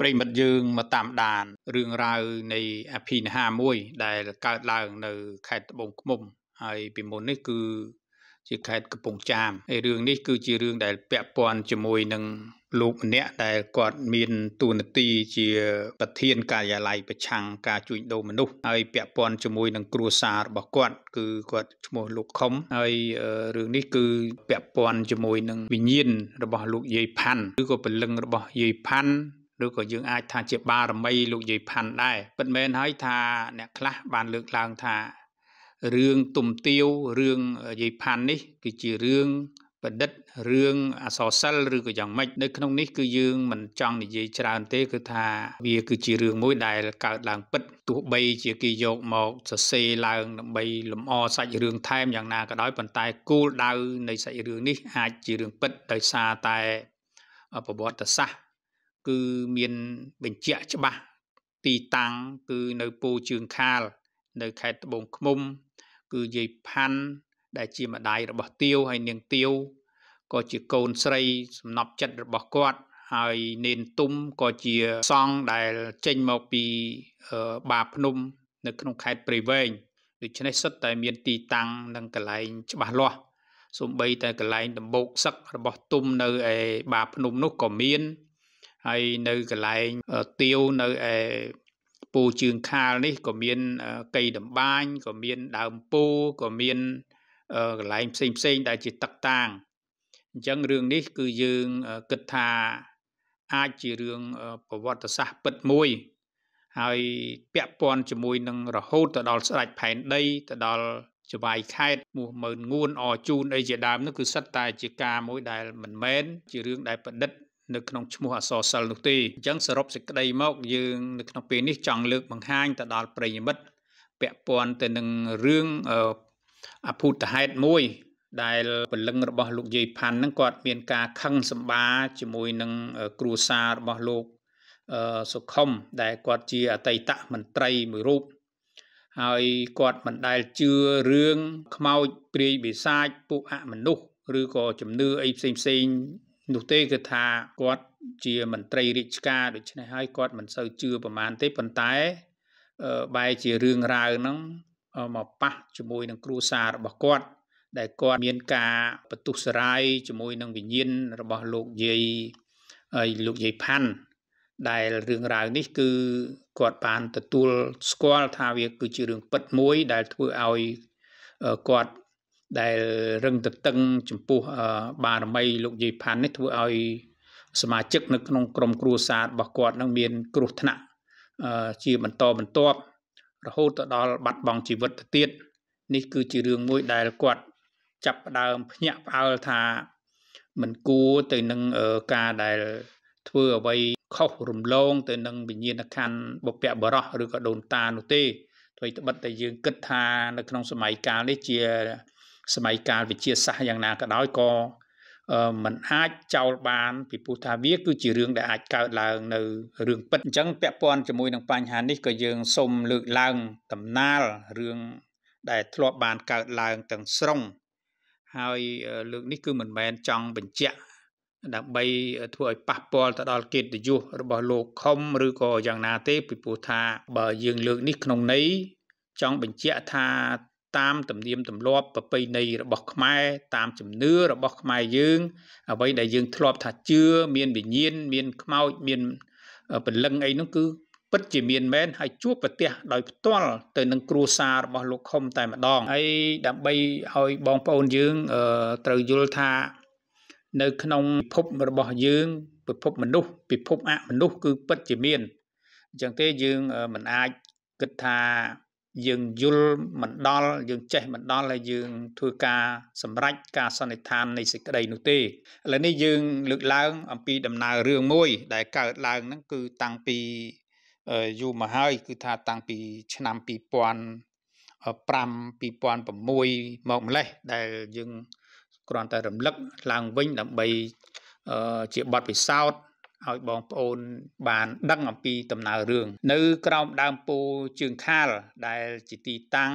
ប្រិមិត្តយើងមកតាមដានរឿងរ៉ាវនៃអភិនិហាមួយដែលកើតឡើងនៅខេត្តត្បូងឃ្មុំហើយពីមុននេះគឺជាខេត្តកំពង់ចាមហើយរឿងនេះគឺជារឿងដែលពាក់ព័ន្ធជាមួយនឹងលោកម្នាក់ដែលគាត់មានទួនាទីជាប្រធានការិយាល័យប្រឆាំងការជួញដូរមនុស្សហើយពាក់ព័ន្ធជាមួយនឹងគ្រួសាររបស់គាត់គឺគាត់ឈ្មោះលោកខុំហើយរឿងនេះគឺពាក់ព័ន្ធជាមួយនឹងវិញ្ញាណរបស់លោកយាយផាន់ឬក៏ពលឹងរបស់យាយផាន់ឬក៏យើងអាចថាជាបារមីលោកយាយផាន់ដែរពិតមែនហើយថាអ្នកខ្លះបានលើកឡើងថារឿងទំទាវរឿងយាយផាន់នេះ គឺជារឿងប្រឌិតរឿងអសរសិលឬក៏យ៉ាងម៉េចនៅក្នុងនេះគឺយើងមិនចង់និយាយច្រើនទេគឺថា វាគឺជារឿងមួយដែលកើតឡើងពិតទោះបីជាគេយកមកសរសេរឡើងដើម្បីលម្អសាច់រឿងថែមយ៉ាងណាក៏ដោយប៉ុន្តែគោលដៅនៃសាច់រឿងនេះ អាចជារឿងពិតដោយសារតែប្រវត្តិសាស្ត្រគឺមានបញ្ជាក់ច្បាស់ទីតាំងគឺនៅពោជើងខាល នៅខេត្តត្បូងឃ្មុំគឺយាយផាន់ដែលជាម្ដាយរបស់ទាវហើយនាងទាវក៏ជាកូនស្រីសំណប់ចិត្តរបស់គាត់ ហើយនេនទុំក៏ជាសង្ឃដែលចេញមកពីបាភ្នំ នៅក្នុងខេត្តព្រៃវែងដូច្នេះសិតតែ មាន ទីតាំងនិងកន្លែងច្បាស់លាស់សូម្បីតែកន្លែង ដំបូកសឹករបស់ទុំនៅឯបា ភ្នំនោះក៏មានហើយនៅកន្លែងទាវនៅឯពូជើងខាលនេះក៏មានកៃតម្បាញក៏មានដើមពូក៏មានកន្លែងផ្សេងផ្សេងដែលជាទឹកតាងអញ្ចឹងរឿងនេះ គឺយើងគិតថាអាចជារឿងប្រវត្តិសាស្ត្រពិតមួយហើយពាក់ព័ន្ធជាមួយនឹងរហូតទៅដល់ស្ដេចផែនដីទៅដល់ចវាយខេតមួម៉ឺនងួនអជូនអីជាដើមនោះគឺសិតតែជាការមួយដែលមិនមែនជារឿងដែលប្រឌិតនៅក្នុងឈ្មោះអសរសិលនោះទេអញ្ចឹងសរុបសេចក្តីមកយើងនៅក្នុងពេលនេះចង់លើកបង្ហាញទៅដល់ប្រិយមិត្តពាក់ព័ន្ធទៅនឹងរឿងអភូតហេតុមួយ ដែលពលឹងរបស់លោកយាយផាន់ហ្នឹងគាត់មានការខឹងសម្បាជាមួយនឹងគ្រួសាររបស់លោកសុខុមដែលគាត់ជាអតីតមន្ត្រីមួយរូបហើយគាត់មិនដែលជឿរឿងខ្មោចព្រាយបិសាចពួកអមនុស្សឬក៏ជំនឿអីផ្សេងផ្សេងនោះទេគឺថាគាត់ជាមន្ត្រីរាជការ ដូច្នេះហើយគាត់មិនសូវជឿប្រមាណទេប៉ុន្តែបែរជារឿងរ៉ាវហ្នឹងមកប៉ះជាមួយនឹងគ្រួសាររបស់គាត់ដែលគាត់មានការបន្ទុះសរាយជាមួយនឹងវិញ្ញាណរបស់លោកយាយលោកយាយផាន់ដែលរឿងរ៉ាវនេះគឺគាត់បានទទួលស្គាល់ថាវាគឺជារឿងពិតមួយដែលធ្វើឲ្យគាត់ដែលរឹងតឹងចំពោះបារមីលោកយាយផាន់នេះធ្វើឲ្យ សមាជិកនៅក្នុងក្រុមគ្រួសាររបស់គាត់នឹងមាន គ្រោះថ្នាក់ជាបន្តបន្ទាប់រហូតទៅដល់បាត់បង់ជីវិតទៅទៀតនេះគឺជារឿងមួយដែលគាត់ ចាប់ផ្ដើមភ្ញាក់ផ្អើលថា មិនគួរទៅនឹងការដែលធ្វើអ្វីខុសរំលង ទៅនឹងវិញ្ញាណខណ្ឌបុព្វបរោះឬក៏ដូនតានោះទេអ្វីត្បិតតែយើងគិតថានៅក្នុងសម័យកាលនេះជាសម័យកាលវិទ្យាសាស្ត្រយ៉ាងណាក៏ដោយក៏มันអាចចោលបានពីព្រោះថាវាគឺជារឿងដែលអាចកើតឡើងនៅរឿងពិតអញ្ចឹងពាក់ព័ន្ធជាមួយនឹងបញ្ហានេះក៏យើងសូមលើកឡើងដំណាលរឿងដែលធ្លាប់បានកើតឡើងទាំងស្រុង ហើយលើកនេះគឺមិនមែនចង់បញ្ជាក់ដើម្បីធ្វើឲ្យប៉ះពាល់ទៅដល់កិត្តិយសរបស់លោកខុំឬក៏យ៉ាងណាទេពីព្រោះថាបើយើងលើកនេះក្នុងន័យចង់បញ្ជាក់ថាតាមទំនៀមទម្លាប់ប្រពៃណីរបស់ខ្មែរតាមជំនឿរបស់ខ្មែរយើង អ្វីដែលយើងធ្លាប់ថាជឿមានវិញ្ញាណមានខ្មោចមានពលឹងអីនោះគឺ ពិតជាមានមែនហើយជួបប្រទះដោយផ្ទាល់ទៅនឹងគ្រួសាររបស់លោកខុំតែម្ដងហើយដើម្បីឲ្យបងប្អូនយើងត្រូវយល់ថា នៅ ក្នុងពិភពរបស់យើងពិភពមនុស្សពិភពអមនុស្សគឺពិតជាមានអញ្ចឹងទេយើងមិនអាចគិតថាយើងយល់មិនដល់យើង ចេះមិនដល់ហើយយើងធ្វើការសម្រេចការសន្និដ្ឋាននៃសេចក្តីនោះទេឥឡូវនេះយើងលើកឡើង អំពីដំណើររឿងមួយ ដែលកើតឡើងហ្នឹងគឺតាំងពីយូរមកហើយ គឺថាតាំងពីឆ្នាំ2005 2006មកម្លេះ ដែលយើងគ្រាន់តែរំលឹក ឡើងវិញដើម្បីជាបទពិសោធន៍ឲ្យបងប្អូនបានដឹងអំពីដំណើររឿងនៅក្រោមដើមពោជើងខាលដែលជាទីតាំង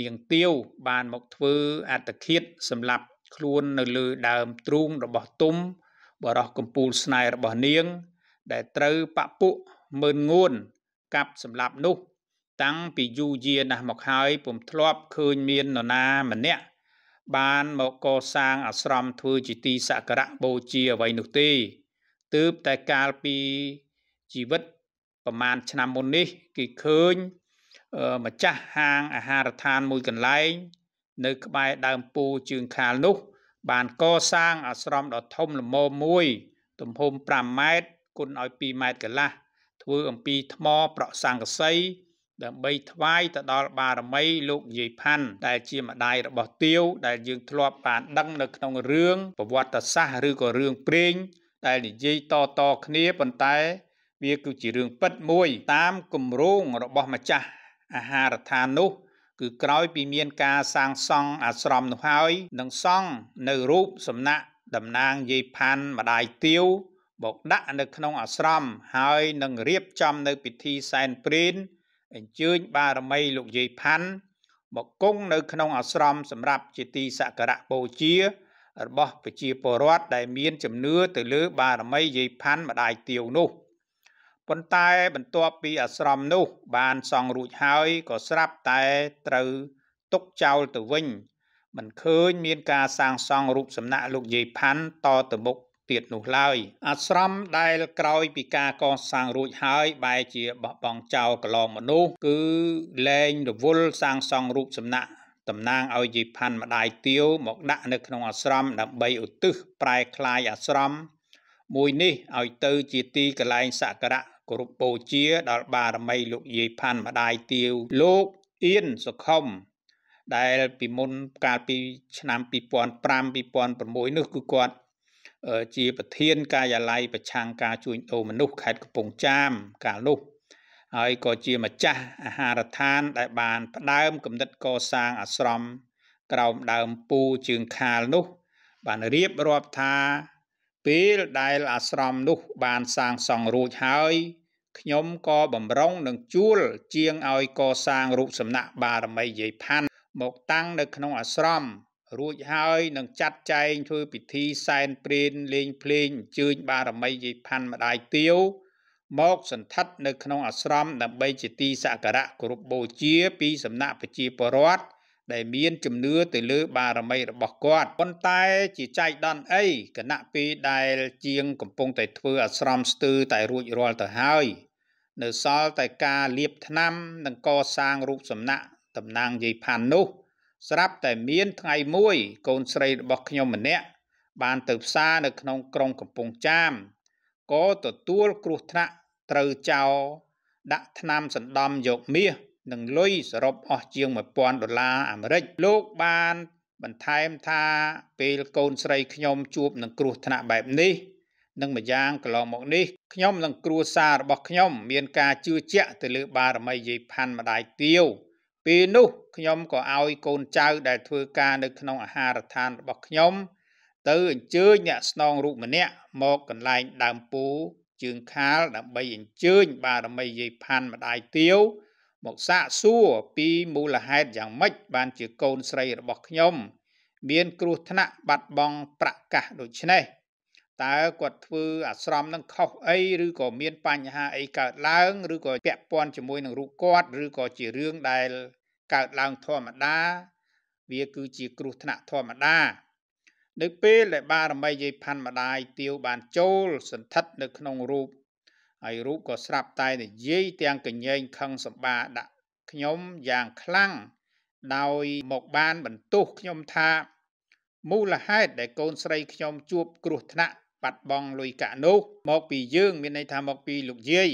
នាងទាវបានមកធ្វើអត្តឃាតសម្រាប់ខ្លួននៅលើដើមទ្រូងរបស់ទុំបរោះកំពូលស្នែរបស់នាងដែលត្រូវបពុះមើលងួនកាប់សម្រាប់នោះតាំងពីយូរយារណាស់មកហើយពុំធ្លាប់ឃើញមាននរណាម្នាក់បានមកកសាងអាស្រមធ្វើជាទីសក្ការៈបូជាអ្វីនោះទេទើបតែកាលពីជីវិតប្រមាណឆ្នាំមុននេះគេឃើញ ម្ចាស់ហាងអាហារដ្ឋានមួយកន្លែង នៅក្បែរដើមពោជើងខាលនោះបានកសាងអាស្រមដ៏ធំល្មមមួយ ទំហំ5ម៉ែត្រគុណឲ្យ2ម៉ែត្រកន្លះធ្វើអំពីថ្មប្រក់សង្កសីដើម្បីថ្វាយទៅដល់បារមីលោកយាយផាន់ដែលជាម្ដាយរបស់ទាវដែលយើងធ្លាប់បានដឹងនៅក្នុងរឿងប្រវត្តិសាស្ត្រឬក៏រឿងព្រេងដែលនិយាយតតគ្នាប៉ុន្តែ វាគឺជារឿងពិតមួយ តាមគម្រោងរបស់ម្ចាស់អាហារដ្ឋាននោះ គឺក្រោយពីមាន ការសាងសង់អាស្រមនោះហើយនឹងសង់នៅរូបសំណាក់តំណាងយាយផាន់ម្ដាយទាវមកដាក់ នៅ ក្នុង អាស្រម ហើយនឹងរៀបចំនៅពិធីសែនព្រេនអញ្ជើញ បារមីលោកយាយផាន់មកគង់នៅក្នុងអាស្រម សម្រាប់ជាទីសក្ការៈបូជារបស់ប្រជាពលរដ្ឋដែលមានជំនឿទៅលើ បារមីយាយផាន់ម្ដាយទាវនោះប៉ុន្តែបន្ទាប់ពីអាស្រមនោះ បានសង់រួចហើយក៏ស្រាប់តែត្រូវទុកចោលទៅវិញ មិនឃើញមានការសាងសង់រូបសំណាក់លោកយាយផាន់តទៅមុខទៀតនោះឡើយអាស្រមដែលក្រោយពីការកសាងរួចហើយ បែរជាបោះបង់ចោលកន្លងមកនោះគឺលែងរវល់សាងសង់រូបសំណាក់តំណាងឲ្យយីផាន់ម្ដាយទាវមកដាក់នៅក្នុងអាស្រមដើម្បីឧទ្ទិសប្រែក្លាយអាស្រមមួយនេះឲ្យទៅជាទីកន្លែងសក្ការៈគោរពបូជាដល់បារមីលោកយាយផាន់ម្ដាយទាវលោកអៀនសុខុមដែលពីមុនកាលពីឆ្នាំ2005 2006នោះគឺគាត់ជាប្រធាន ការិយាល័យប្រឆាំងការជួញដូរមនុស្សខេត្តកំពង់ចាមកាលនោះហើយក៏ជាម្ចាស់អាហារដ្ឋាន ដែលបានផ្ដើមគំនិតកសាងអាស្រមក្រោមដើមពូជើងខាលនោះ បានរៀបរាប់ថាពេលដែលអាស្រមនោះបានសាងសង់រួចហើយខ្ញុំក៏បំរុងនឹងជួល ជាងឲ្យកសាងរូបសំណាក់បារមីយាយផាន់មកតាំងនៅក្នុងអាស្រមរួចហើយនឹងចាត់ចែងធ្វើពិធីសែនព្រេនលេងភ្លេងអញ្ជើញបារមីយាយផាន់ម្ដាយទាវមកសន្តិដ្ឋនៅក្នុងអាស្រមដើម្បីជាទីសក្ការៈគោរពបូជា ពីសំណាក់ប្រជាពលរដ្ឋដែលមានជំនឿទៅលើ បារមីរបស់គាត់ប៉ុន្តែជាចៃដន្យអីគណៈពេលដែលជាងកំពុងតែធ្វើអាស្រមស្ទើរតែរួចរាល់ទៅហើយនៅសល់តែការលាបថ្នាំនិងកសាងរូបសំណាក់តំណាងយាយផាន់នោះ ស្រាប់តែមានថ្ងៃមួយ កូនស្រីរបស់ខ្ញុំម្នាក់បានទៅផ្សារនៅក្នុងក្រុងកំពង់ចាមក៏ទទួលគ្រោះថ្នាក់ត្រូវចោរដាក់ថ្នាំសណ្ដំយកមាសនិងលុយសរុបអស់ជាង1000ដុល្លារអាមេរិកលោកបានបន្ថែមថា ពេលកូនស្រីខ្ញុំជួបនឹងគ្រោះថ្នាក់បែបនេះ និងម្យ៉ាងកន្លងមកនេះខ្ញុំនិងគ្រួសាររបស់ខ្ញុំ មានការជឿជាក់ទៅលើបារមីយាយផាន់ម្ដាយទាវពេលនោះខ្ញុំក៏ឲ្យកូនចៅដែលធ្វើការនៅក្នុងអាហារដ្ឋានរបស់ខ្ញុំ ទៅអញ្ជើញអ្នកស្នងរូបម្នាក់មកកន្លែងដើមពូជើងខាលដើម្បីអញ្ជើញបារមីយាយផាន់ម្ដាយទាវមកសាកសួរពីមូលហេតុយ៉ាងម៉េចបានជាកូនស្រីរបស់ខ្ញុំ មានគ្រោះថ្នាក់បាត់បង់ប្រកាសដូចនេះតើគាត់ធ្វើអាស្រមនឹងខុសអីឬក៏មានបញ្ហា អីកើតឡើងឬក៏ពាក់ព័ន្ធជាមួយនឹងរូបគាត់ឬក៏ជារឿងដែលកើតឡើងធម្មតា វាគឺជាគ្រោះថ្នាក់ធម្មតានៅពេលដែលបារមីយាយផាន់ម្ដាយទាវ បានចូលសន្ធិដ្ឋនៅក្នុងរូបហើយរូបក៏ស្រាប់តែនិយាយទាំងកញែងខឹងសម្បាដាក់ខ្ញុំយ៉ាងខ្លាំងដោយមកបានបន្ទោសខ្ញុំថាមូលហេតុដែលកូនស្រីខ្ញុំជួបគ្រោះថ្នាក់បាត់បង់លុយកាក់នោះមកពីយើងមានន័យថាមកពីលោកយាយ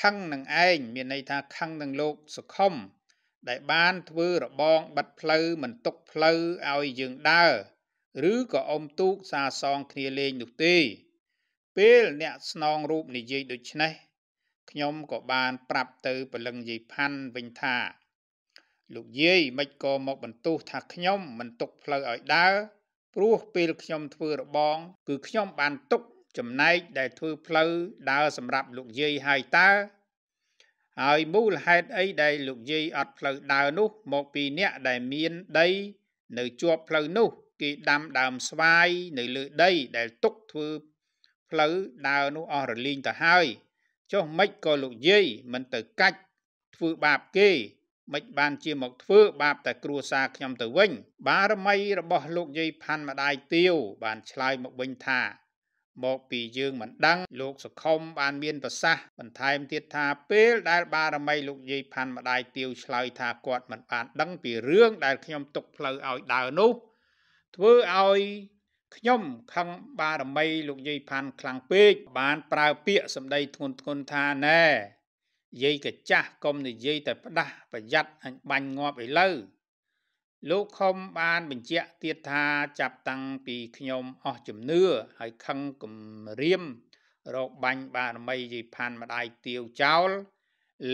ខឹងនឹងឯងមានន័យថាខឹងនឹងលោកសុខុមដែលបានធ្វើរបងបិទផ្លូវមិនទុកផ្លូវឲ្យយើងដើរឬក៏អុំទូកសាសងគ្នាលេងនោះទេ ពេលអ្នកស្នងរូបនិយាយដូច្នេះខ្ញុំក៏បាន ប្រាប់ទៅព្រលឹងយាយផាន់វិញថាលោកយាយមិនក៏មក បន្ទោសថាខ្ញុំមិនទុកផ្លូវឲ្យដើរព្រោះពេលខ្ញុំធ្វើរបងគឺខ្ញុំបានទុកចំណែកដែលធ្វើផ្លូវដើរសម្រាប់លោកយាយហើយតើហើយមូលហេតុអីដែលលោកយាយអត់ផ្លូវដើរនោះ មកពីអ្នកដែលមានដី នៅជាប់ផ្លូវនោះគេដាំដើមស្វាយនៅលើដីដែលទុកធ្វើផ្លូវដើរនោះអស់រលីងទៅហើយចុះមិនក៏លោកយាយមិនទៅកាច់ធ្វើបាបគេមិនបានជាមកធ្វើបាប តែគ្រួសារខ្ញុំទៅវិញ បារមីរបស់លោកយាយផាន់ម្ដាយទាវបានឆ្លើយមកវិញថាមកពីយើងមិនដឹងលោកសខុមបាន មានប្រសាសន៍បន្ថែមទៀតថាពេលដែលបារមីលោកយាយផាន់ម្ដាយទាវឆ្លើយថាគាត់មិនបាន ដឹងពីរឿងដែលខ្ញុំຕົកផ្លូវឲ្យដើរនោះធ្វើឲ្យខ្ញុំខឹងបារមីលោកយាយផាន់ខ្លាំងពេកបានប្រើពាក្យសម្ដីធ្ងន់ធ្ងរថាណែយាយកចាស់កុំនិយាយតែផ្ដាស់ប្រយ័ត្នអញបាញ់ងាប់ឥឡូវលោកខុំបានបញ្ជាក់ទៀតថាចាប់តាំងពីខ្ញុំអស់ជំនឿហើយខឹងគំរាមរកបាញ់បារមីយាយផាន់ម្ដាយទាវចោល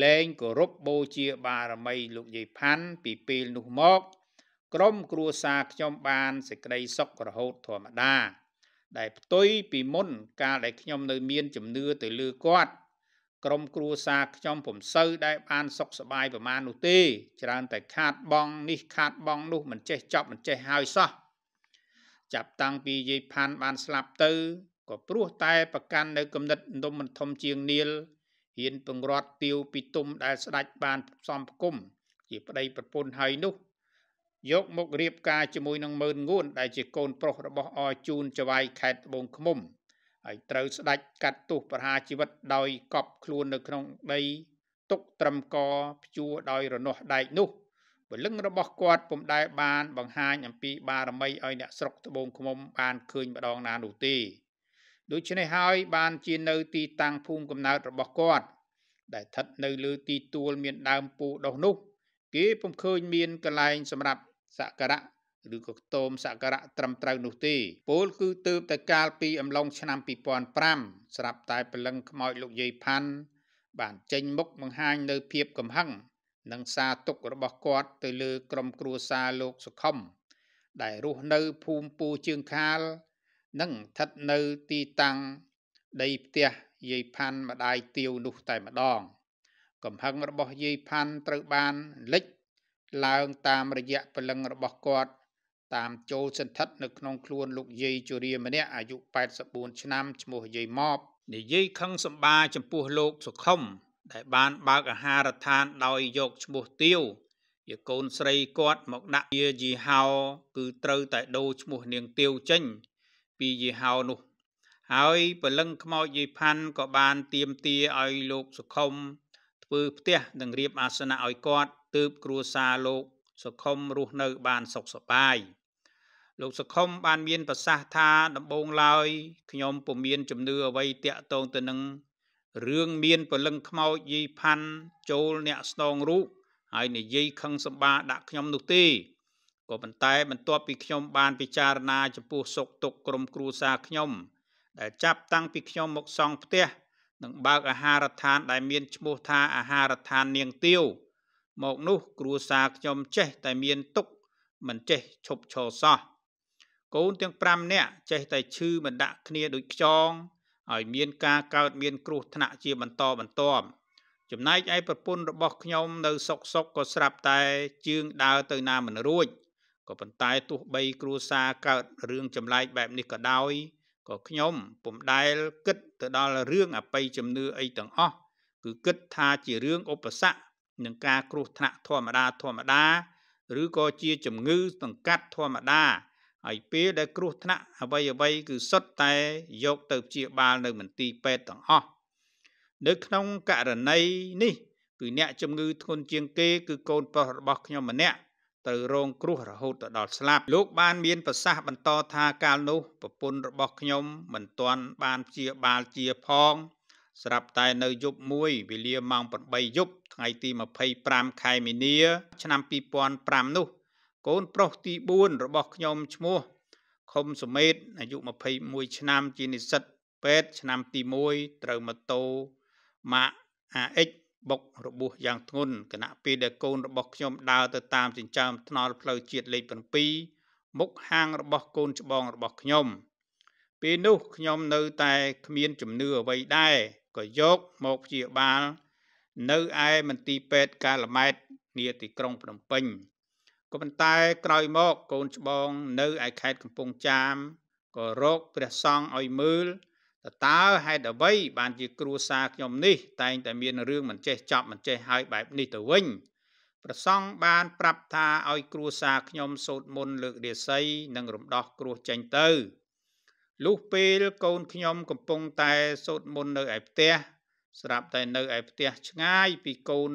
លែងគោរពបូជាបារមីលោកយាយផាន់ពីពេលនោះមកក្រុមគ្រួសារខ្ញុំបានសេចក្តីសុខរហូតធម្មតា ដែលផ្ទុយពីមុនកាលដែលខ្ញុំនៅមានជំនឿទៅលើគាត់ក្រុមគ្រួសារខ្ញុំពុំសូវដែលបានសុខសប្បាយប្រមាណនោះទេ ច្រើនតែខាតបងនេះខាតបងនោះមិនចេះចប់មិនចេះហើយសោះចាប់តាំងពីយាយផាន់បានស្លាប់ទៅក៏ព្រោះតែប្រកាន់នៅគំនិតនំមិនធំជាងនាលហ៊ានពង្រត់ទាវពីទុំដែលស្ដាច់បានសំគមជាប្តីប្រពន្ធហើយនោះយកមករៀបការជាមួយនឹងម៉ឺនងួនដែលជាកូនប្រុសរបស់អជូនចវាយខេត្តត្បូងឃ្មុំហើយត្រូវស្ដេចកាត់ទោសប្រហារជីវិតដោយកប់ខ្លួននៅក្នុងដី ទុកត្រឹមកព្យួរដោយរនាស់ដែកនោះពលឹងរបស់គាត់ពុំដែលបានបង្ហាញអំពីបារមីឲ្យអ្នកស្រុកត្បូងឃ្មុំបានឃើញម្ដងណានោះទេដូច្នេះហើយបានជានៅទីតាំងភូមិកំណើតរបស់គាត់ ដែលស្ថិតនៅលើទីទួលមានដើមពូដុះនោះគេពុំឃើញមានកន្លែងសម្រាប់សក្ការៈឬក៏ខ្ទមសក្ការៈត្រឹមត្រូវនោះទេពលគឺទៅតែកាលពីអំឡុងឆ្នាំ2005ស្រាប់តែព្រលឹងខ្មោចលោកយាយផាន់បានចេញមុខបង្ហាញនៅភាពកំហឹងនិងសារទុករបស់គាត់ ទៅលើក្រុមគ្រួសារលោកសុខុមដែលរស់នៅភូមិពូជើងខាល និងស្ថិតនៅទីតាំងដីផ្ទះយាយផាន់ម្ដាយទាវនោះតែម្ដង កំហឹងរបស់យាយផាន់ត្រូវបានលិចឡើងតាមរយៈព្រលឹងរបស់គាត់ តាមចូលសន្ធិដ្ឋនៅក្នុងខ្លួនលោកយាយជរាម្នាក់អាយុ84ឆ្នាំឈ្មោះយាយម៉បនិយាយខឹងសម្បាចំពោះលោកសុខុមដែលបានបើកអាហារដ្ឋានដោយយកឈ្មោះទាវជាកូនស្រីគាត់ មកដាក់ជាយីហោគឺត្រូវតែដូរឈ្មោះនាងទាវចេញ ពីយីហោនោះ ហើយព្រលឹងខ្មោចយីផាន់ក៏បានទៀមទាឲ្យលោកសុខុមធ្វើផ្ទះនិងរៀបអាសនៈឲ្យគាត់ទើបគ្រួសារលោកសុខុមរស់នៅបានសុខសប្បាយលោកសុខុមបានមានប្រសាសន៍ថាដំបូងឡើយខ្ញុំពុំមានជំនឿអ្វីតាក់ទងទៅនឹងរឿងមានពលឹងខ្មោចយីផាន់ចូលអ្នកស្នងរូបហើយនិយាយខឹងសម្បាដាក់ខ្ញុំនោះទេក៏ប៉ុន្តែ បន្ទាប់ពីខ្ញុំបានពិចារណាចំពោះសុខទុក្ខក្រុមគ្រួសារខ្ញុំ ដែលចាប់តាំងពីខ្ញុំមកសង់ផ្ទះនិងបើកអាហារដ្ឋាន ដែលមានឈ្មោះថាអាហារដ្ឋាននាងទាវមកនោះ គ្រួសារខ្ញុំ ចេះតែមានទុកមិនចេះឈប់ឈរសោះកូនទាំង5នាក់ចេះតែឈឺមិនដាក់គ្នាដូចខ្យងឲ្យមានការកើត មាន គ្រោះថ្នាក់ជាបន្តបន្ទាប់ចំណែកឯប្រពន្ធរបស់ខ្ញុំនៅសុកសុកក៏ស្រាប់តែ ជើងដើរទៅណាមិនរួច ក៏ប៉ុន្តែទោះបីគ្រួសារកើតរឿងចម្លែកបែបនេះក៏ដោយក៏ខ្ញុំពុំដែលគិតទៅដល់រឿងអបិយជំនឿអីទាំងអស់គឺគិតថាជារឿងឧបសគ្គនឹងការគ្រោះថ្នាក់ធម្មតាធម្មតាឬក៏ជាជំងឺសង្កាត់ធម្មតាហើយពេលដែលគ្រោះថ្នាក់អ្វីអ្វីគឺសុទ្ធតែយកទៅព្យាបាលនៅមន្ទីរពេទ្យទាំងអស់នៅក្នុងករណីនេះ គឺអ្នកជំងឺធ្ងន់ជាងគេគឺកូនប្រុសរបស់ខ្ញុំម្នាក់ត្រូវរងគ្រោះរហូតដល់ស្លាប់លោកបានមានប្រសាសន៍បន្តថាកាលនោះប្រពន្ធរបស់ខ្ញុំមិនទាន់បានព្យាបាលជាផង ស្រាប់តែនៅយប់មួយវេលាម៉ោង8យប់ថ្ងៃទី25ខែមីនា ឆ្នាំ2005នោះ កូនប្រុសទី4របស់ខ្ញុំឈ្មោះខុំសុមេតអាយុ21ឆ្នាំជានិស្សិតពេទ្យឆ្នាំទី1ត្រូវម៉ូតូម៉ាក AX បុករបួសយ៉ាងធ្ងន់គណៈពេលដែលកូនរបស់ខ្ញុំ ដើរទៅតាមចិញ្ចើមថ្នល់ផ្លូវជាតិលេខ7មុខហាងរបស់កូនច្បងរបស់ខ្ញុំពេលនោះខ្ញុំនៅតែគ្មានជំនឿអ្វីដែរក៏យកមកព្យាបាលនៅឯមន្ទីរពេទ្យកាលម៉ែតនាទីក្រុងភ្នំពេញក៏ប៉ុន្តែក្រោយមកកូនច្បង នៅឯខេត្តកំពង់ចាមក៏រកព្រះសង្ឃឲ្យមើលតើតើហេតុអ្វីបានជាគ្រួសារខ្ញុំនេះ តែងតែមានរឿងមិនចេះចប់មិនចេះហើយបែបនេះទៅវិញព្រះសង្ឃបានប្រាប់ថាឲ្យ គ្រួសារខ្ញុំសូត្រមន្តលើករាសីនិងរំដោះគ្រោះចេញទៅលុះពេលកូនខ្ញុំកំពុងតែសូត្រមន្តនៅឯផ្ទះស្រាប់តែនៅឯផ្ទះឆ្ងាយពីកូន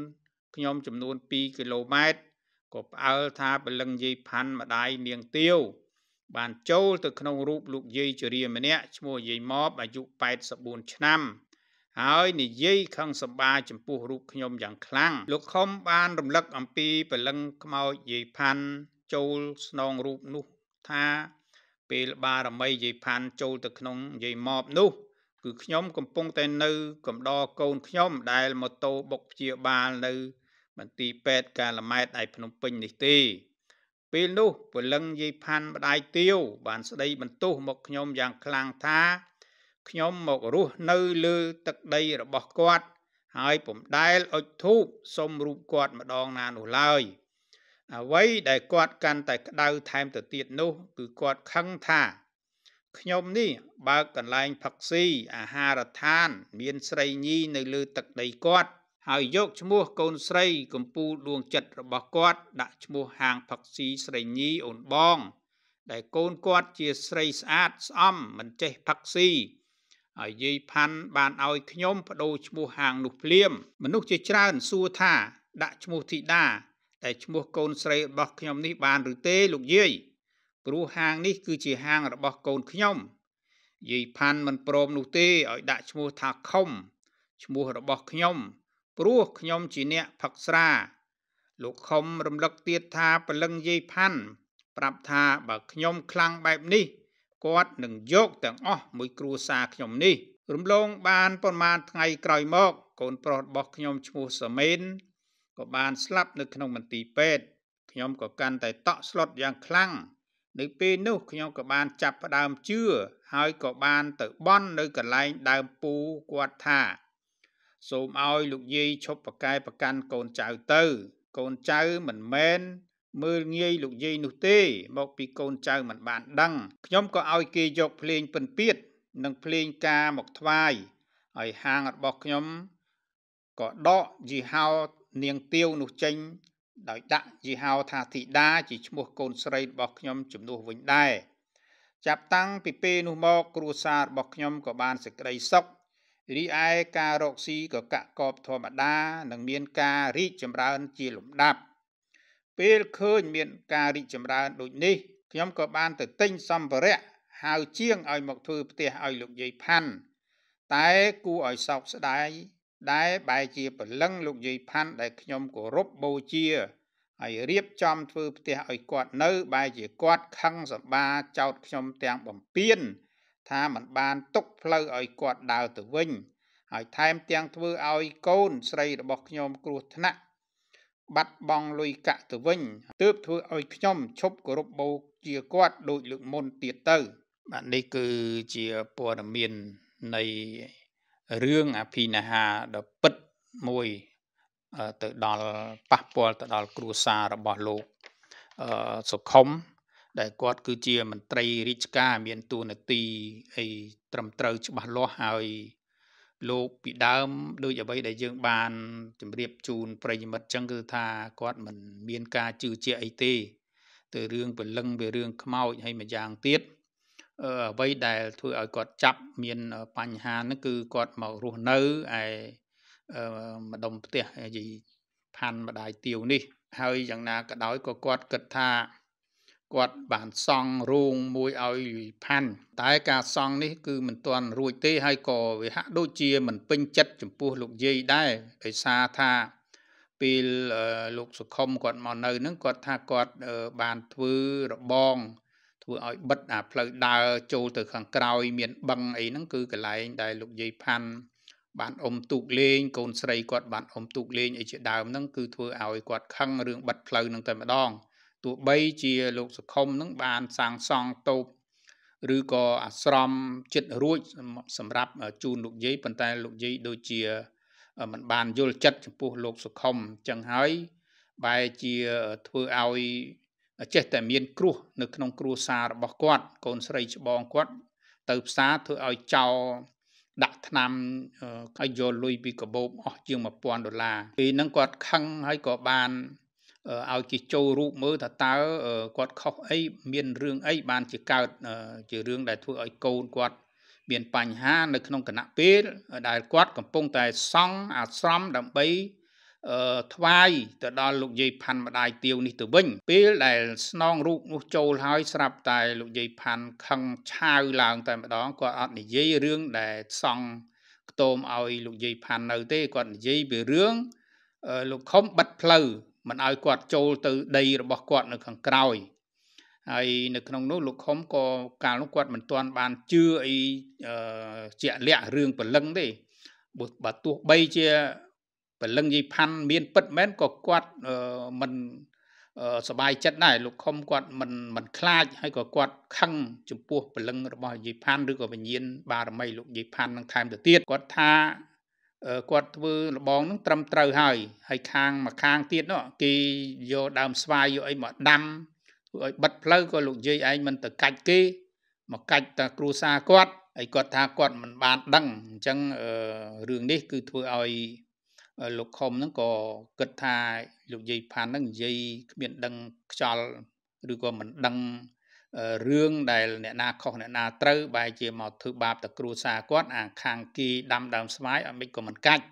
ខ្ញុំចំនួន2គីឡូម៉ែត្រក៏ផ្អើលថាបលឹងយាយផាន់ម្ដាយនាងទាវបានចូលទៅក្នុងរូបលោកយាយជរាម្នាក់ឈ្មោះយាយម៉បអាយុ84ឆ្នាំ ហើយនិយាយខឹងសម្បា ចំពោះរូបខ្ញុំយ៉ាងខ្លាំងលោកខំបានរំលឹកអំពីបលឹងខ្មោចយាយផាន់ចូលស្នងរូបនោះថាពេលបារមីយាយផាន់ចូលទៅក្នុងយាយម៉បនោះគឺខ្ញុំកំពុងតែនៅ កំដរកូនខ្ញុំដែលម៉ូតូបុកព្យាបាលនៅបន្ទីពេទ្យកាលម៉ែតឯភ្នំពេញនេះទេពេលនោះពលឹងយាយផាន់ម្ដាយទាវបានស្ដីបន្ទោសមកខ្ញុំយ៉ាងខ្លាំងថាខ្ញុំមករស់នៅលើទឹកដីរបស់គាត់ហើយពំដែលអុជធូបសុំរូបគាត់ម្ដងណានោះឡើយអ្វីដែលគាត់កាន់តែក្តៅថែមទៅទៀតនោះ គឺគាត់ខឹងថាខ្ញុំនេះបើកកន្លែងផឹកស៊ីអាហារដ្ឋាន មានស្រីញីនៅលើទឹកដីគាត់ ហើយយកឈ្មោះកូនស្រីកំពូលដួងចិត្តរបស់គាត់ ដាក់ឈ្មោះហាងផឹកស៊ីស្រីញីអូនបង ដែលកូនគាត់ជាស្រីស្អាតស្អំមិនចេះផឹកស៊ីហើយយាយផាន់បានឲ្យខ្ញុំបដូរឈ្មោះហាងនោះភ្លាមមនុស្សជាច្រើនសួរថាដាក់ឈ្មោះធីតាតែឈ្មោះកូនស្រីរបស់ខ្ញុំនេះបាន ឬទេ លោកយាយព្រោះហាងនេះគឺជាហាងរបស់កូនខ្ញុំយាយផាន់មិនព្រមនោះទេឲ្យដាក់ឈ្មោះថាខុំឈ្មោះរបស់ខ្ញុំ ព្រោះខ្ញុំជាអ្នកផឹកស្រា លោកខុំរំលឹកទៀតថាព្រលឹងយាយផាន់ប្រាប់ថាបើខ្ញុំ ខ្លាំងបែបនេះគាត់នឹងយកទាំងអស់មួយគ្រួសារខ្ញុំនេះ រំលងបានប្រមាណថ្ងៃក្រោយមក កូនប្រុសរបស់ខ្ញុំឈ្មោះសមេនក៏បានស្លាប់នៅក្នុងមន្ទីរពេទ្យខ្ញុំក៏កាន់តែតក់ស្លុតយ៉ាងខ្លាំងនៅពេលនោះខ្ញុំក៏បានចាប់ផ្ដើមជឿហើយក៏បានទៅបន់នៅកន្លែងដើមពូគាត់ថា សូមឲ្យលោកយាយឈប់ប្រកែប្រកាន់កូនចៅទៅ កូនចៅមិនមែនមើលងាយលោកយាយនោះទេមកពីកូនចៅមិនបានដឹងខ្ញុំក៏ឲ្យគេយកភ្លេងពិនពាទ្យនិងភ្លេងការមកថ្វាយហើយហាងរបស់ខ្ញុំក៏ដកយីហោនាងទាវនោះចេញដោយដាក់យីហៅថាធីតាជាឈ្មោះកូនស្រីរបស់ខ្ញុំជំនួសវិញដែរចាប់តាំងពីពេលនោះមកគ្រួសាររបស់ខ្ញុំក៏បានសេចក្តីសុខរីឯការរកស៊ីក៏កាក់កបធម្មតានិងមានការរីកចម្រើនជាលំដាប់ពេលឃើញមានការរីកចម្រើនដូចនេះខ្ញុំក៏បានទៅទិញសម្ភារៈហៅជាងឲ្យមកធ្វើផ្ទះឲ្យលោកយាយផាន់តែគូឲ្យសោកស្ដាយដែលបែជាពលឹងលោកយាយផាន់ដែលខ្ញុំគោរពបូជាហើយរៀបចំធ្វើផ្ទះឲ្យគាត់នៅបែជាគាត់ខឹងសម្បាចោតខ្ញុំទាំងបំពេញថាមិនបានទុកផ្លូវឲ្យគាត់ដើរទៅវិញ ហើយថែមទាំងធ្វើឲ្យកូនស្រីរបស់ខ្ញុំគ្រោះថ្នាក់បាត់បង់លុយកាក់ទៅវិញទើបធ្វើឲ្យខ្ញុំឈប់គោរពបូជាគាត់ដូចលើកមុនទៀតទៅបាទនេះគឺជាព័ត៌មាននៃរឿងអភិនហាដ៏ពិតមួយទៅដល់ប៉ះពាល់ទៅដល់គ្រួសាររបស់លោកសុខុមដែលគាត់ គឺជាមន្ត្រីរាជការ មានតួនាទីអីត្រឹមត្រូវច្បាស់លាស់ហើយលោកពីដើម ដូចអ្វីដែលយើងបានជម្រាបជូនប្រិយមិត្តចឹងគឺថាគាត់មិនមានការជឿជាក់អីទេ ទៅរឿងពលឹងវារឿងខ្មោចហើយម្យ៉ាងទៀតអ្វីដែលធ្វើឲ្យគាត់ចាប់មានបញ្ហាហ្នឹងគឺគាត់មករស់នៅឯម្ដុំផ្ទះយីផាន់ម្ដាយទាវនេះ ហើយយ៉ាងណាក៏ដោយក៏គាត់គិតថាគាត់បានសង់រូងមួយឲ្យផាន់តែការសង់នេះ គឺមិនទាន់ រួចទេហើយក៏វាហាក់ដូចជាមិនពេញចិត្តចំពោះលោកយាយដែរដោយសារថាពេលលោកសុខុមគាត់មកនៅនឹងគាត់ថាគាត់បានធ្វើរបងធ្វើឲ្យបិទអាផ្លូវដើរចូលទៅខាងក្រោយមានបឹងអីហ្នឹងគឺកន្លែងដែលលោកយាយផាន់បានអុំទូកលេងកូនស្រីគាត់បានអុំទូកលេងអីជាដើមហ្នឹងគឺធ្វើឲ្យគាត់ខឹងរឿងបិទផ្លូវហ្នឹងតែម្ដងទោះបីជាលោកសុខុមហ្នឹងបានសាងសង់តូប ឬក៏អាស្រមចិត្តរួចសម្រាប់ជូនលោកយាយប៉ុន្តែលោកយាយដូចជាมันបានយល់ចិត្តចំពោះលោកសុខុមអញ្ចឹងហើយបែរជាធ្វើឲ្យចេះតែមានគ្រោះនៅក្នុងគ្រួសាររបស់គាត់កូនស្រីច្បងគាត់ទៅផ្សារធ្វើឲ្យចោលដាក់ថ្នាំឲ្យយកលុយពីកាបូបអស់ជាង1000ដុល្លារពេលហ្នឹងគាត់ខឹងហើយក៏បានឲ្យគេចូលរូបមើលថាតើគាត់ខុសអីមានរឿងអីបានជាកើតជារឿងដែលធ្វើឲ្យកូនគាត់មានបញ្ហានៅក្នុងគណៈពេលដែលគាត់កំពុងតែសង់អាស្រមដើម្បីថ្វាយទៅដល់លោកយាយផាន់ម្ដាយទាវនេះទៅវិញពេលដែលស្នងរូបនោះចូលហើយស្រាប់តែលោកយាយផាន់ខឹងឆាវឡើង តែម្ដងគាត់អត់និយាយរឿងដែលសង់ខ្ទមឲ្យលោកយាយផាន់នៅទេគាត់និយាយពីរឿងលោកខំបិទផ្លូវមិនឲ្យគាត់ចូលទៅ ដីរបស់គាត់នៅខាងក្រោយហើយនៅក្នុងនោះលោកខំក៏កាលនោះគាត់មិនទាន់បានជឿអីជាក់លាក់រឿងព្រលឹងទេបើទោះបីជាព្រលឹងយាយផាន់មានពិតមែនក៏គាត់មិនសบายចិត្តដែរលោកខុំគាត់មិនមិនខ្លាចហើយក៏គាត់ខឹងចំពោះព្រលឹងរបស់យាយផាន់ឬក៏វិញ្ញាណបារមីលោកយាយផាន់នឹងថែមទៅទៀតគាត់ថាគាត់ធ្វើលបងនឹងត្រឹមត្រូវហើយហើយខាងមួយខាងទៀតនោះគេយកដើមស្វាយយកអីមកដាំធ្វើឲ្យបិទផ្លូវក៏លោកយាយឯងមិនទៅកាច់គេ មកកាច់តាគ្រូសាគាត់ហើយគាត់ថាគាត់មិនបានដឹងអញ្ចឹងរឿងនេះ គឺធ្វើឲ្យលោកខុំហ្នឹងក៏គិតថាលោកយាយផាន់ហ្នឹងនិយាយគ្មានដឹងខ្យល់ឬក៏មិនដឹងរឿងដែលអ្នកណាខុសអ្នកណាត្រូវបែរជាមកធ្វើបាបតគ្រួសារគាត់ អាខាងគីដាំដើមស្វាយអត់មិនក៏មិនកាច់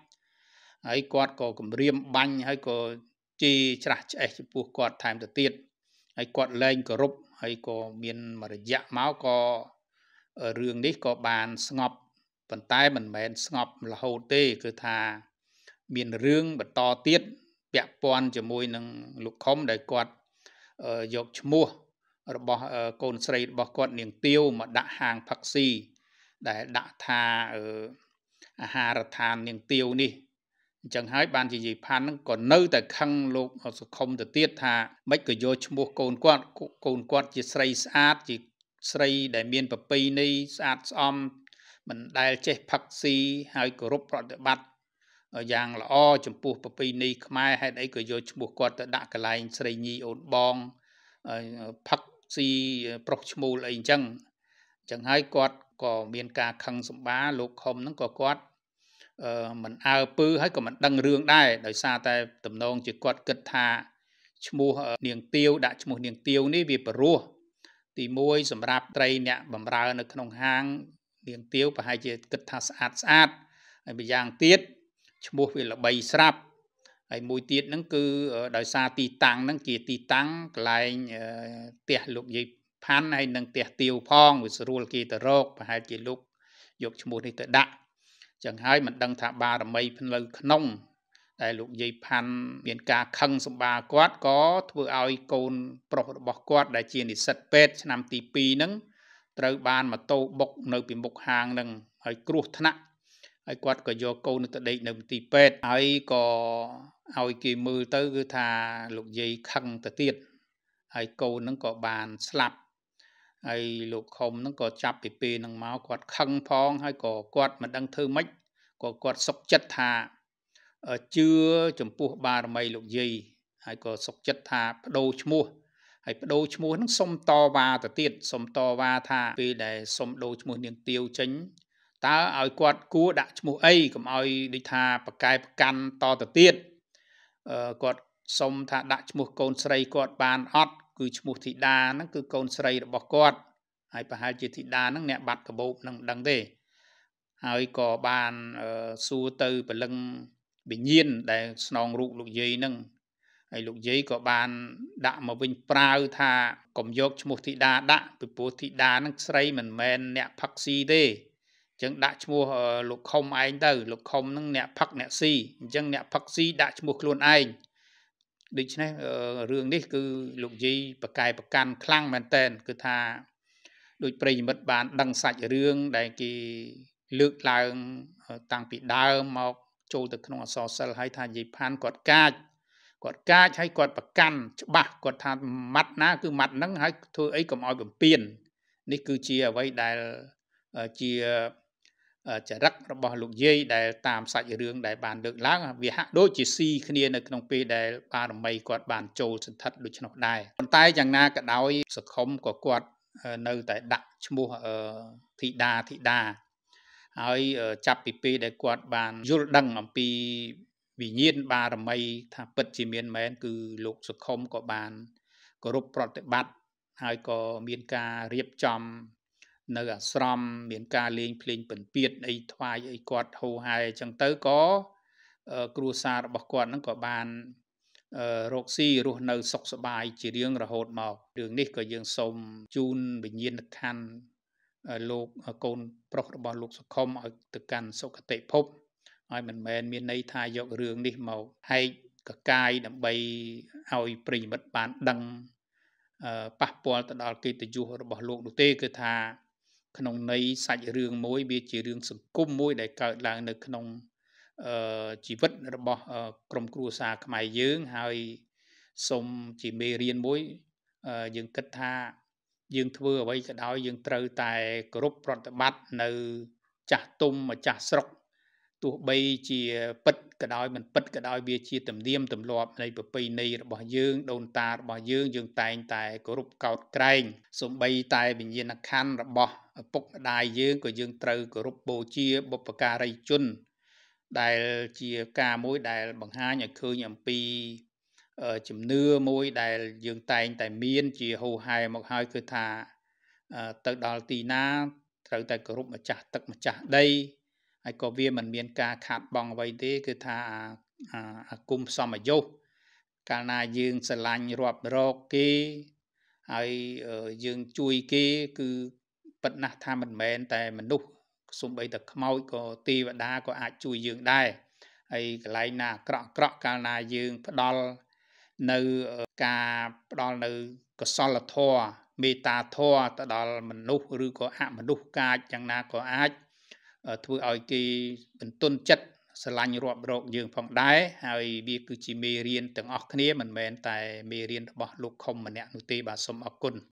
ហើយគាត់ក៏គម្រាមបាញ់ហើយក៏ជីច្រាស់ឆ្អេះចំពោះគាត់ថែមទៅទៀតហើយគាត់លែងគោរពហើយក៏មានមួយរយៈមកក៏រឿងនេះក៏បានស្ងប់ប៉ុន្តែមិនមែនស្ងប់រហូតទេគឺថាមានរឿងបន្តទៀតពាក់ព័ន្ធជាមួយនឹងលោកខុំដែលគាត់យកឈ្មោះ របស់កូនស្រីរបស់គាត់នាងទាវមកដាក់ហាងផឹកស៊ីដែលដាក់ថាអាហារដ្ឋាននាងទាវនេះអញ្ចឹងហើយ បានជាយាយផាន់ហ្នឹងក៏នៅតែខឹងលោកសុខុមទៅទៀតថា មិនក៏យកឈ្មោះកូនគាត់កូនគាត់ជាស្រីស្អាតជាស្រីដែលមានប្រពៃណីស្អាតស្អំមិនដែលចេះផឹកស៊ីហើយគោរពប្រតិបត្តិយ៉ាងល្អចំពោះប្រពៃណីខ្មែរហេតុអីក៏យកឈ្មោះគាត់ទៅដាក់កន្លែងស្រីញីអូនបងផឹកស៊ីប្រុសឈ្មោលអីអញ្ចឹងអញ្ចឹងហើយគាត់ក៏មានការខឹងសម្បាលោកខុំហ្នឹងក៏គាត់មិនអើពើហើយក៏មិនដឹងរឿងដែរដោយសារតែតំណងជាគាត់គិតថាឈ្មោះនាងទាវដាក់ឈ្មោះនាងទាវនេះវាព្រោះទី1សម្រាប់ត្រីអ្នកបំរើនៅក្នុងហាង នាងទាវប្រហែលជាគិតថាស្អាតស្អាតហើយម្យ៉ាងទៀតឈ្មោះវាល្បីស្រាប់ហើយមួយទៀតហ្នឹងគឺដោយសារទីតាំងហ្នឹងជាទីតាំងកន្លែងផ្ទះលោកយាយផាន់ហើយនិងផ្ទះទាវផងវាស្រួលគេទៅរកប្រហែលជាលោកយកឈ្មោះនេះទៅដាក់ចឹងហើយមិនដឹង ថាបារមីផ្លូវក្នុងដែលលោកយាយផាន់មានការខឹងសម្បាគាត់ក៏ធ្វើឲ្យកូនប្រុសរបស់គាត់ដែលជានិស្សិតពេទ្យឆ្នាំទី2ហ្នឹងត្រូវបានម៉ូតូបុកនៅពីមុខហាងហ្នឹងហើយគ្រោះ ថ្នាក់ហើយគាត់ក៏យកកូនទៅដេកនៅមន្ទីរពេទ្យហើយក៏ឲ្យគេមើលទៅគឺថាលោកយាយខឹងទៅទៀតហើយកូនហ្នឹងក៏បានស្លាប់ហើយលោកខុំហ្នឹងក៏ចាប់ពីពេលហ្នឹងមកគាត់ខឹងផងហើយក៏គាត់មិនដឹងធ្វើម៉េចក៏គាត់សុកចិត្តថាជឿចំពោះបារមីលោកយាយហើយក៏សុកចិត្តថាបដូរឈ្មោះហើយបដូរឈ្មោះហ្នឹងសុំតវ៉ាទៅទៀតសុំតវ៉ាថាពេលដែលសុំដូរឈ្មោះនាងទាវចេញតើឲ្យគាត់គួរដាក់ឈ្មោះអីកុំឲ្យដូចថាប្រកែប្រកាន់តទៅទៀតគាត់សុំថាដាក់ឈ្មោះកូនស្រីគាត់បានអត់គឺឈ្មោះធីតាហ្នឹងគឺកូនស្រីរបស់គាត់ហើយប្រហែលជាធីតាហ្នឹងអ្នកបាត់កបោបនឹងមិនដឹងទេហើយក៏បានសួរទៅពលឹងវិញ្ញាណដែលស្នងរូបលោកយាយហ្នឹងហើយលោកយាយក៏បានដាក់មកវិញប្រាវថា កុំយកឈ្មោះធីតាដាក់ពីព្រោះធីតាហ្នឹងស្រីមិនមែនអ្នកផឹកស៊ីទេចឹងដាក់ឈ្មោះលោកខុំឯងទៅលោកខុំហ្នឹងអ្នកផឹកអ្នកស៊ីអញ្ចឹងអ្នកផឹកស៊ីដាក់ឈ្មោះខ្លួនឯងដូច្នេះរឿងនេះគឺលោកយីប្រកែប្រកាន់ខ្លាំងមែនតែន គឺថាដូចប្រិយមិត្តបាន ដឹងសាច់រឿងដែលគេលើកឡើងតាំងពីដើមមកចូលទៅក្នុងអសរសិលហើយថានិយាយផានគាត់កាចគាត់កាចហើយគាត់ប្រកាន់ច្បាស់គាត់ថាម៉ាត់ណាគឺម៉ាត់ហ្នឹងហើយធ្វើអីកុំឲ្យបំពេញនេះគឺជាអ្វីដែលជាចរិតរបស់លោកយាយដែលតាមសាច់រឿងដែលបានលើកឡើងវាហាក់ដូចជាស៊ីគ្នានៅក្នុងពេលដែលបារមីគាត់បានចូលសន្ធិដ្ឋដូច្នោះដែរប៉ុន្តែយ៉ាងណាក៏ដោយសង្ឃុំក៏គាត់នៅតែដាក់ឈ្មោះធីតាធីតាហើយចាប់ពីពេលដែលគាត់បានយល់ដឹងអំពីវិញ្ញាណបារមីថាពិតជាមានមែន គឺលោកសុខុមក៏បានគោរពប្រតិបត្តិហើយក៏មានការរៀបចំនៅអាស្រមមានការលេងភ្លេងពិណពាទ្យអីថ្វាយអីគាត់ហូហែអញ្ចឹងទៅក៏គ្រួសាររបស់គាត់ហ្នឹងក៏បានរកស៊ីរស់នៅសុខសប្បាយជារៀងរហូតមករឿងនេះក៏យើងសូមជូនវិញ្ញាណក្ខន្ធលោកកូនប្រុសរបស់លោកសុខុមឲ្យទៅកាន់សុគតិភពហើយមិនមែនមានន័យថាយករឿងនេះមកហែកកកាយដើម្បីឲ្យប្រិមិត្តបានដឹងប៉ះពាល់ទៅដល់កិត្តិយសរបស់លោកនោះទេគឺថាក្នុងន័យសាច់រឿងមួយវាជារឿងសង្គមមួយដែលកើតឡើងនៅក្នុងជីវិតរបស់ ក្រុមគ្រួសារខ្មែរយើងហើយសូមជាមេរៀនមួយយើងគិតថា យើងធ្វើអ្វីក៏ដោយយើងត្រូវតែគោរពប្រតិបត្តិនៅចាស់ទុំម្ចាស់ស្រុកទោះបីជាពិតក៏ដោយមិនពិតក៏ដោយវាជា ទំនៀមទម្លាប់នៃប្រពៃណីរបស់យើងដូនតារបស់យើងយើងតែងតែគោរពកោតក្រែងសំបីតែវិញ្ញាណក្ខន្ធរបស់ឪពុកម្ដាយយើងក៏យើងត្រូវគោរពបូជា បុព្វការីជន ដែលជាការមួយដែលបង្ហាញឲ្យឃើញអំពីជំនឿមួយដែលយើងតែងតែមានជាហូហែមកហើយគឺថាទៅដល់ទីណាត្រូវតែគោរពម្ចាស់ទឹកម្ចាស់ដីហើយក៏វាមិនមានការខាត់បងអ្វីទេគឺថាអាគុំសមយុទ្ធកាលណាយើងស្រឡាញ់រាប់រកគេហើយយើងជួយគេ គឺប៉ិតណាស់ថាមិនមែនតែមនុស្សសំបីតែខ្មោចក៏ទេវតាក៏អាចជួយយើងដែរហើយកន្លែងណាអាក្រក់ក្រក់កាលណាយើងផ្ដាល់នៅការផ្ដាល់នៅកសលធម៌មេត្តាធម៌ទៅដល់មនុស្សឬក៏អមនុស្សកាចយ៉ាងណាក៏អាចធ្វើឲ្យគេបន្ទន់ចិត្តស្រឡាញ់រាប់រកយើងផងដែរហើយវាគឺជាមេរៀនទាំងអស់គ្នាមិនមែនតែមេរៀនរបស់លោកខុំម្នាក់នោះទេបាទសូមអរគុណ